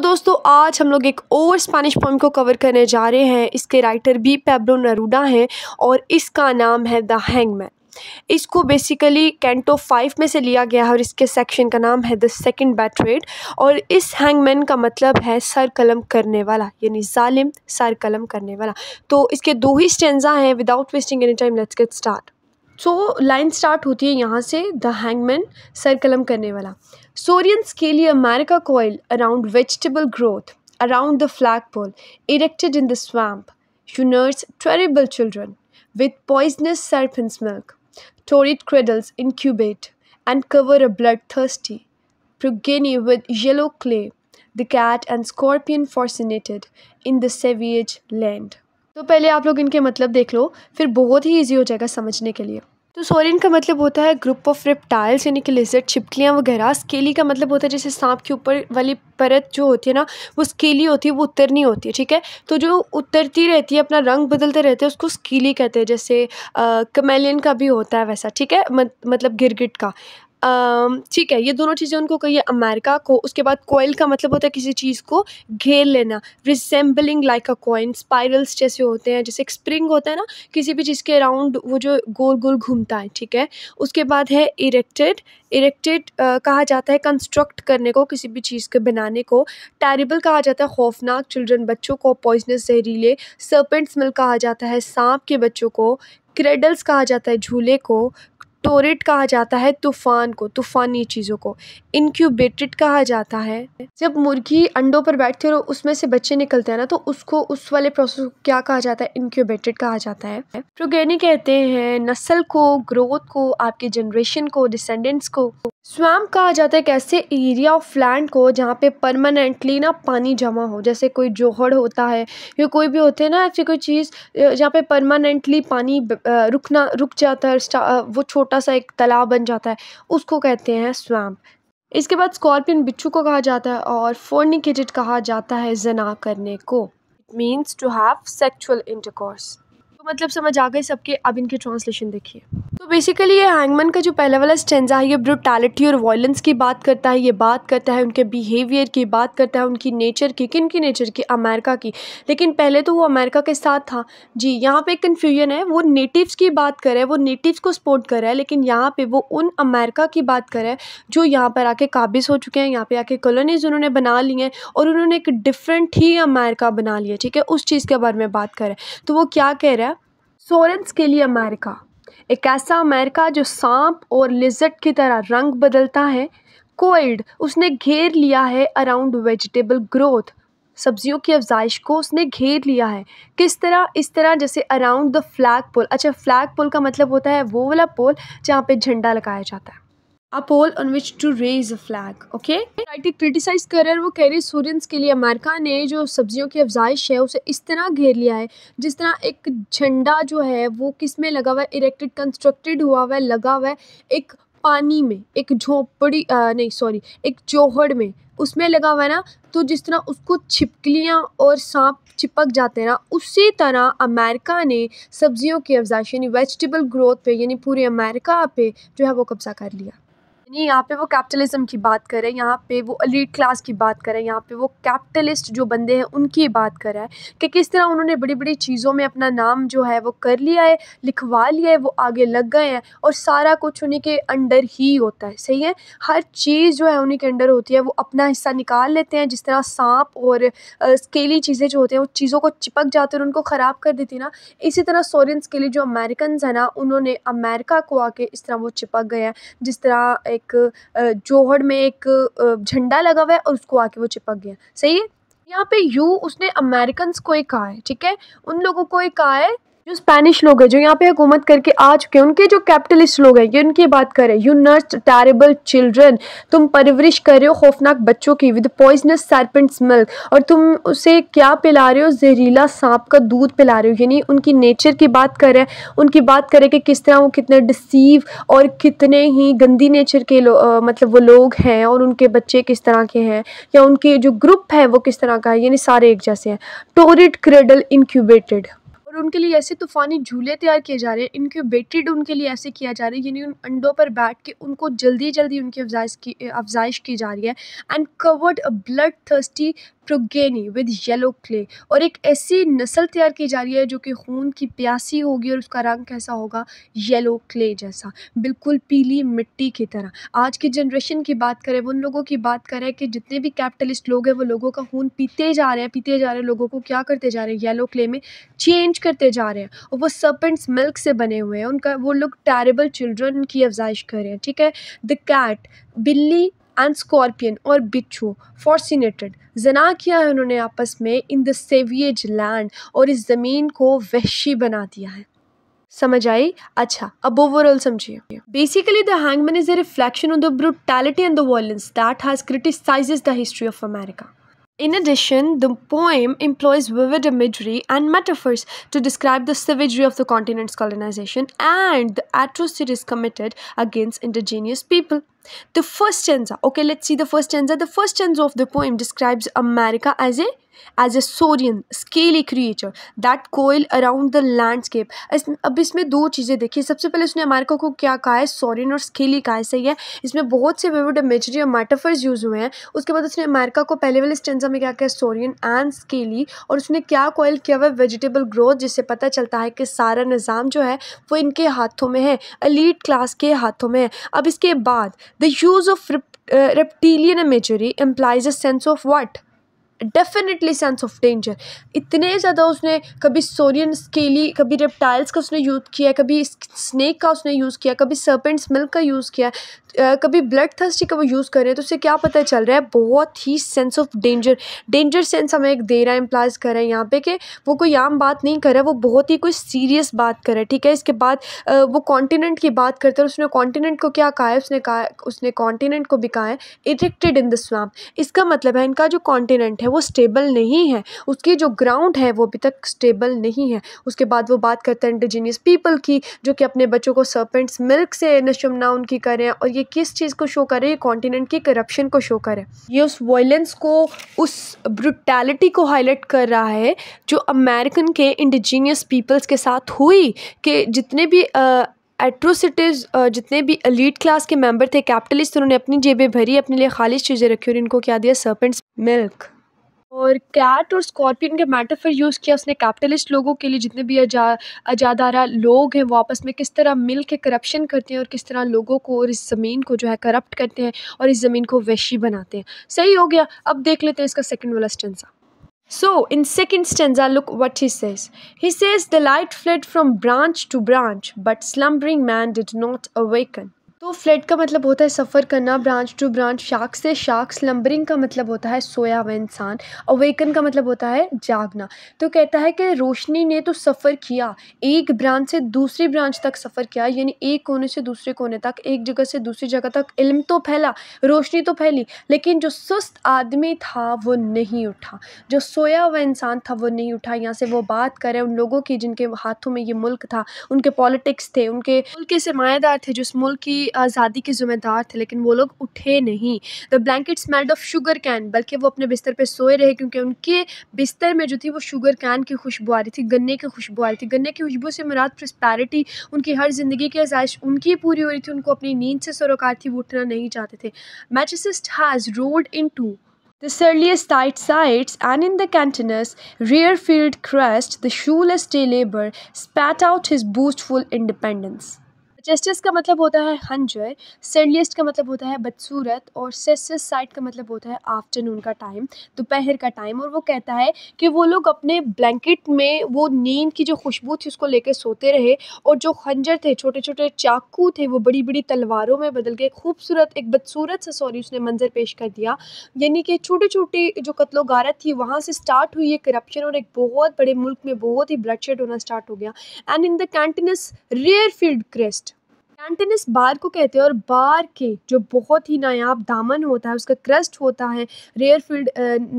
दोस्तों आज हम लोग एक और स्पेनिश पोइम को कवर करने जा रहे हैं इसके राइटर भी पेब्रो नरूडा हैं और इसका नाम है द हैंगमैन इसको बेसिकली कैंटो फाइव में से लिया गया है और इसके सेक्शन का नाम है द सेकंड बैटरेड और इस हैंगमैन का मतलब है सर कलम करने वाला यानी जालिम सर कलम करने वाला तो इसके दो ही स्टेंजा हैं without wasting any time let's get start so line start होती है यहाँ से द हैंगमैन सरकलम करने वाला saurian scale America coil around vegetable growth around the flag pole erected in the swamp you nurse terrible children with poisonous serpents milk torrid cradles incubate and cover a blood thirsty progeny with yellow clay the cat and scorpion fornicated in the सेवियज land तो पहले आप लोग इनके मतलब देख लो फिर बहुत ही easy हो जाएगा समझने के लिए तो सोरेन का मतलब होता है ग्रुप ऑफ रेप्टाइल्स यानी कि लेजर छिपकलियाँ वगैरह स्केली का मतलब होता है जैसे सांप के ऊपर वाली परत जो होती है ना वो स्केली होती है वो उतरनी होती है ठीक है तो जो उतरती रहती है अपना रंग बदलते रहते हैं उसको स्केली कहते हैं जैसे कमेलियन का भी होता है वैसा ठीक है मत, मतलब गिरगिट का ठीक है ये दोनों चीज़ें उनको कही है अमेरिका को उसके बाद कोयल का मतलब होता है किसी चीज़ को घेर लेना resembling like a coin spirals जैसे होते हैं जैसे एक स्प्रिंग होता है ना किसी भी चीज़ के अराउंड वो जो गोल गोल घूमता है ठीक है उसके बाद है इरेक्टेड इरेक्टेड कहा जाता है कंस्ट्रक्ट करने को किसी भी चीज़ के बनाने को टेरिबल कहा जाता है खौफनाक चिल्ड्रन बच्चों को पॉइजनस जहरीले सर्पेंट्स मिल कहा जाता है सांप के बच्चों को क्रेडल्स कहा जाता है झूले को टोरेट कहा जाता है तूफ़ान को तूफ़ानी चीज़ों को इनक्यूबेटेड कहा जाता है जब मुर्गी अंडों पर बैठती है और उसमें से बच्चे निकलते हैं ना तो उसको उस वाले प्रोसेस को क्या कहा जाता है इनक्यूबेटेड कहा जाता है प्रोगेनी कहते हैं नस्ल को ग्रोथ को आपके जनरेशन को डिसेंडेंट्स को स्वैम्प कहा जाता है कैसे एरिया ऑफ लैंड को जहाँ पे परमानेंटली ना पानी जमा हो जैसे कोई जोहड़ होता है या कोई भी होते हैं ना ऐसी कोई चीज़ जहाँ पे परमानेंटली पानी रुकना रुक जाता है वो छोटा छोटा सा एक तालाब बन जाता है उसको कहते हैं स्वैम्प इसके बाद स्कॉर्पियन बिच्छू को कहा जाता है और फोर्निकेटेड कहा जाता है जना करने को it means to have sexual intercourse तो मतलब समझ आ गए सबके अब इनके ट्रांसलेशन देखिए बेसिकली ये हैंगमैन का जो पहला वाला स्टेंजा है ये ब्रुटैलिटी और वॉयलेंस की बात करता है ये बात करता है उनके बिहेवियर की बात करता है उनकी नेचर की किन की नेचर की अमेरिका की लेकिन पहले तो वो अमेरिका के साथ था जी यहाँ पे कन्फ्यूजन है वो नेटिव्स की बात कर रहा है वो नेटिव्स को सपोर्ट कर रहा है लेकिन यहाँ पर वो उन अमेरिका की बात कर रहा है जो यहाँ पर आके काबिज हो चुके हैं यहाँ पर आके कॉलोनीज उन्होंने बना ली हैं और उन्होंने एक डिफरेंट ही अमेरिका बना लिया ठीक है उस चीज़ के बारे में बात करें तो वो क्या कह रहा है सोरेंस के लिए अमेरिका एक ऐसा अमेरिका जो सांप और लिजट की तरह रंग बदलता है कोल्ड उसने घेर लिया है अराउंड वेजिटेबल ग्रोथ सब्जियों की अफजाइश को उसने घेर लिया है किस तरह इस तरह जैसे अराउंड द फ्लैग पोल अच्छा फ्लैग पोल का मतलब होता है वो वाला पोल जहाँ पे झंडा लगाया जाता है a pole on which to raise a flag okay writing criticise कर रहे हैं वो कह रही सूर्यंस के लिए अमेरिका ने जो सब्जियों की अफजाइश है उसे इस तरह घेर लिया है जिस तरह एक झंडा जो है वो किस में लगा हुआ है इरेक्टेड कंस्ट्रक्टेड हुआ हुआ है लगा हुआ है एक पानी में एक झोपड़ी नहीं सॉरी एक चौहड़ में उसमें लगा हुआ है ना तो जिस तरह उसको छिपकलियाँ और सांप चिपक जाते हैं ना उसी तरह अमेरिका ने सब्जियों की अफजाइश यानी वेजिटेबल ग्रोथ पे यानी पूरे अमेरिका पे जो है वो कब्ज़ा कर लिया नहीं यहाँ पे वो कैपिटलिज्म की बात कर रहे हैं यहाँ पे वो अलीट क्लास की बात कर रहे हैं यहाँ पे वो कैपिटलिस्ट जो बंदे हैं उनकी बात कर रहा है कि किस तरह उन्होंने बड़ी बड़ी चीज़ों में अपना नाम जो है वो कर लिया है लिखवा लिया है वो आगे लग गए हैं और सारा कुछ उन्हीं के अंडर ही होता है सही है हर चीज़ जो है उन्हीं के अंडर होती है वो अपना हिस्सा निकाल लेते हैं जिस तरह सांप और स्केली चीज़ें जो होती हैं वो चीज़ों को चिपक जाते हैं उनको ख़राब कर देती ना इसी तरह सोरेंस के लिए जो अमेरिकन हैं ना उन्होंने अमेरिका को आके इस तरह वो चिपक गए हैं जिस तरह एक जोहड़ में एक झंडा लगा हुआ है और उसको आके वो चिपक गया सही है यहाँ पे यू उसने अमेरिकन को ही कहा है ठीक है उन लोगों को ही कहा है जो स्पेनिश लोग हैं जो यहाँ पे हुकूमत करके आ चुके हैं उनके जो कैपिटलिस्ट लोग हैं ये उनकी बात करें यू नर्स टैरेबल चिल्ड्रन तुम परवरिश कर रहे हो खौफनाक बच्चों की विद पॉइजनस सरपेंट्स मिल्क और तुम उसे क्या पिला रहे हो जहरीला सांप का दूध पिला रहे हो यानी उनकी नेचर की बात करें उनकी बात करें कि किस तरह वो कितने डिसीव और कितने ही गंदी नेचर के आ, मतलब वो लोग हैं और उनके बच्चे किस तरह के हैं या उनके जो ग्रुप है वो किस तरह का है यानी सारे एक जैसे हैं टोरिड क्रेडल इनक्यूबेटेड और उनके लिए ऐसे तूफ़ानी झूले तैयार किए जा रहे हैं इनक्यूबेटेड उनके लिए ऐसे किया जा रहा है यानी उन अंडों पर बैठ के उनको जल्दी जल्दी उनकी अफजाइश की अफजाइश की जा रही है and covered blood thirsty progeny with yellow clay और एक ऐसी नस्ल तैयार की जा रही है जो कि खून की प्यासी होगी और उसका रंग कैसा होगा येलो क्ले जैसा बिल्कुल पीली मिट्टी की तरह आज की जनरेशन की बात करें उन लोगों की बात करें कि जितने भी कैपिटलिस्ट लोग हैं वो लोगों का खून पीते जा रहे हैं पीते जा रहे हैं लोगों को क्या करते जा रहे हैं येलो क्ले में चेंज करते जा रहे हैं और वो सर्पेंट्स मिल्क से बने हुए हैं उनका वो लोग टेरेबल चिल्ड्रन की अफजाइश कर रहे हैं ठीक है द कैट बिल्ली एंड स्कॉर्पियन और बिच्छू फॉर्सिनेटेड जना किया है उन्होंने आपस में इन द सेवियज लैंड और इस ज़मीन को वहशी बना दिया है समझ आई अच्छा अब ओवरऑल समझिए basically the Hangman is a reflection on the brutality and the violence that has criticise the history of America In addition, the poem employs vivid imagery and metaphors to describe the savagery of the continent's colonization and the atrocities committed against indigenous people. The first stanza, okay, let's see the first stanza. The first stanza of the poem describes America as a as a saurian scaly creature that coil around the landscape अब इसमें दो चीज़ें देखिए सबसे पहले उसने America को क्या कहा है सोरियन और स्केली कहा है सही है इसमें बहुत से विविड इमेजरी और मेटाफर्स यूज हुए हैं उसके बाद उसने अमेरिका को पहले वाले स्टेंजा में क्या कहा सोरियन एंड स्केली और उसने क्या कोयल किया हुआ वेजिटेबल ग्रोथ जिससे पता चलता है कि सारा निज़ाम जो है वो इनके हाथों में है अलीट क्लास के हाथों में है अब इसके बाद the use of reptilian imagery employs a sense of what definitely sense of danger इतने ज़्यादा उसने कभी सोरियन स्केली कभी रेप्टाइल्स का उसने यूज़ किया कभी स्नेक का उसने यूज़ किया कभी सर्पेंट्स मिल्क का यूज़ किया कभी ब्लड थर्स्टी का वो यूज़ कर रहे हैं तो उससे क्या पता चल रहा है बहुत ही sense of danger danger sense हमें एक दे रहा है इम्प्लाइज कर रहा है यहाँ पे कि वो कोई आम बात नहीं कर रहा है वो बहुत ही कोई सीरियस बात कर रहा है ठीक है इसके बाद वो कॉन्टीनेंट की बात करते हैं उसने कॉन्टीनेंट को क्या कहा है उसने कहा उसने कॉन्टीनेंट को भी कहा है इरेक्टेड इन द स्वाम इसका मतलब है इनका जो कॉन्टीनेंट है वो स्टेबल नहीं है उसकी जो ग्राउंड है वो अभी तक स्टेबल नहीं है उसके बाद वो बात करते हैं इंडिजीनियस पीपल की जो कि अपने बच्चों को सर्पेंट्स मिल्क से नशुमना उनकी करें और ये ये किस चीज़ को शो करे ये कॉन्टिनेंट की करप्शन को शो करे ये उस वॉयलेंस को उस ब्रुटैलिटी को हाईलाइट कर रहा है जो अमेरिकन के इंडिजीनियस पीपल्स के साथ हुई कि जितने भी आ, एट्रोसिटीज़ जितने भी अलीट क्लास के मेंबर थे कैपिटलिस्ट उन्होंने अपनी जेबें भरी अपने लिए खालिश चीज़ें रखी और इनको क्या दिया सर्पेंट्स मिल्क और कैट और स्कॉर्पियन मैटर मेटाफर यूज़ किया उसने कैपिटलिस्ट लोगों के लिए जितने भी अजा अजादारा लोग हैं वो आपस में किस तरह मिल के करप्शन करते हैं और किस तरह लोगों को और इस ज़मीन को जो है करप्ट करते हैं और इस ज़मीन को वैशी बनाते हैं सही हो गया अब देख लेते हैं इसका सेकेंड वाला stanza so in second stanza look what he says he says the light fled from branch to branch but slumbering man did not awaken तो फ्लेट का मतलब होता है सफ़र करना ब्रांच टू ब्रांच शाख से शाख स्लम्बरिंग का मतलब होता है सोया हुआ इंसान अवेकन का मतलब होता है जागना तो कहता है कि रोशनी ने तो सफ़र किया एक ब्रांच से दूसरी ब्रांच तक सफ़र किया यानी एक कोने से दूसरे कोने तक एक जगह से दूसरी जगह तक इल्म तो फैला रोशनी तो फैली लेकिन जो सुस्त आदमी था वो नहीं उठा जो सोया हुआ इंसान था वो नहीं उठा यहाँ से वो बात करें उन लोगों की जिनके हाथों में ये मुल्क था उनके पॉलिटिक्स थे उनके मुल्क के सरमाएदार थे जिस मुल्क की आज़ादी के ज़िम्मेदार थे लेकिन वो लोग उठे नहीं the blanket smelled of sugar cane बल्कि वो अपने बिस्तर पर सोए रहे क्योंकि उनके बिस्तर में जो थी वो शुगर कैन की खुशबू आ रही थी गन्ने की खुशबू आ रही थी गन्ने की खुशबू से मुराद प्रस्पैरिटी उनकी हर ज़िंदगी की आज़ाइश उनकी पूरी हो रही थी उनको अपनी नींद से सरोकार थी वो उठना नहीं चाहते थे masochist has rode into The surliest tight sides, and in the cantonous rear field crest, the shoeless day labor spat out his boastful independence. Justice का मतलब होता है हंजर सेडलिस्ट का मतलब होता है बदसूरत और सेसिस साइड का मतलब होता है आफ्टरनून का टाइम दोपहर का टाइम और वो कहता है कि वो लोग अपने ब्लैंकेट में वो नींद की जो खुशबू थी उसको लेकर सोते रहे और जो खंजर थे छोटे छोटे चाकू थे वो बड़ी बड़ी तलवारों में बदल गए खूबसूरत एक बदसूरत सा सॉरी उसने मंजर पेश कर दिया यानी कि छोटे छोटे जो कत्लो गारत थी वहाँ से स्टार्ट हुई है करप्शन और एक बहुत बड़े मुल्क में बहुत ही ब्लड शेड होना स्टार्ट हो गया and in the cantons rare field crest canton बार को कहते हैं और बार के जो बहुत ही नायाब दामन होता है उसका क्रस्ट होता है रेयर फील्ड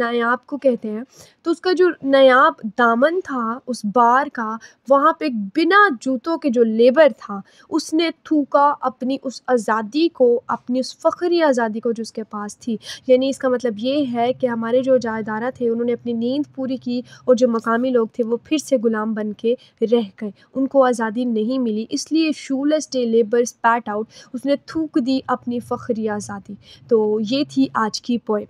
नायाब को कहते हैं तो उसका जो नायाब दामन था उस बार का वहाँ पे बिना जूतों के जो लेबर था उसने थूका अपनी उस आज़ादी को अपनी उस फ़खरी आज़ादी को जो उसके पास थी यानी इसका मतलब ये है कि हमारे जो जायदारा थे उन्होंने अपनी नींद पूरी की और जो मकामी लोग थे वो फिर से ग़ुलाम बन के रह गए उनको आज़ादी नहीं मिली इसलिए शूलस day labour fibre spat out उसने थूक दी अपनी फ़खरी आज़ादी तो ये थी आज की पोइम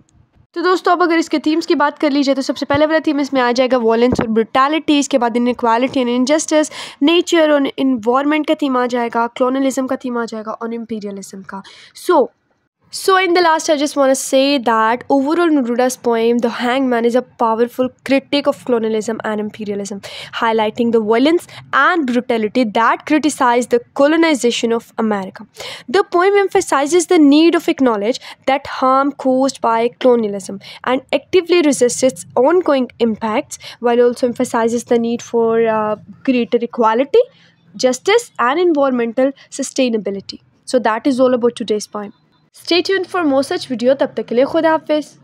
तो दोस्तों अब अगर इसके थीम्स की बात कर लीजिए तो सबसे पहले वाला थीम इसमें आ जाएगा वॉलेंस और ब्रुटैलिटी इसके बाद इनक्वालिटी एंड इनजस्टिस नेचर और इन्वामेंट का थीम आ जाएगा क्लोनलिज्म का थीम आ जाएगा और इम्पीरियलिज्म का so so, So in the last I just want to say that overall Neruda's poem The Hangman is a powerful critique of colonialism and imperialism highlighting the violence and brutality that criticize the colonization of America. The poem emphasizes the need of acknowledge that harm caused by colonialism and actively resists its ongoing impacts while also emphasizes the need for uh, greater equality, justice and environmental sustainability. So that is all about today's poem. Stay tune for more such video तब तक के लिए खुदा हाफिज़